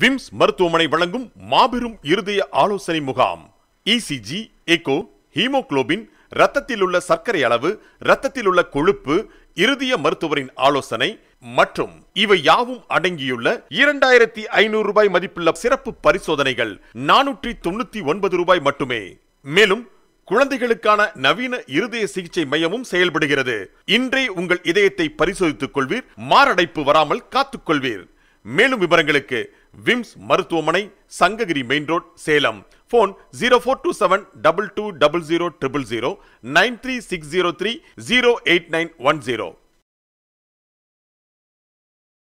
whims மருத்துவமனை வழங்கும் மாபெரும் இருதய ஆலோசனை முகாம் e இசிஜி எக்கோ ஹீமோக்ளோபின் ரத்தத்தில் உள்ள சர்க்கரை அளவு ரத்தத்தில் உள்ள கொழுப்பு இருதய மருத்துவரின் ஆலோசனை மற்றும் இவை யாவும் அடங்கியுள்ள இரண்டாயிரத்தி ஐநூறு ரூபாய் மதிப்புள்ள சிறப்பு பரிசோதனைகள் நானூற்றி தொண்ணூத்தி ஒன்பது ரூபாய் மட்டுமே மேலும் குழந்தைகளுக்கான நவீன இருதய சிகிச்சை மையமும் செயல்படுகிறது இன்றே உங்கள் இதயத்தை பரிசோதித்துக் கொள்வீர் மாரடைப்பு வராமல் காத்துக் கொள்வீர் மேலும் விவரங்களுக்கு விம்ஸ் மருத்துவமனை Sankagiri main road Salem phone zero four two seven double two double zero triple zero nine three six zero three zero eight nine one zero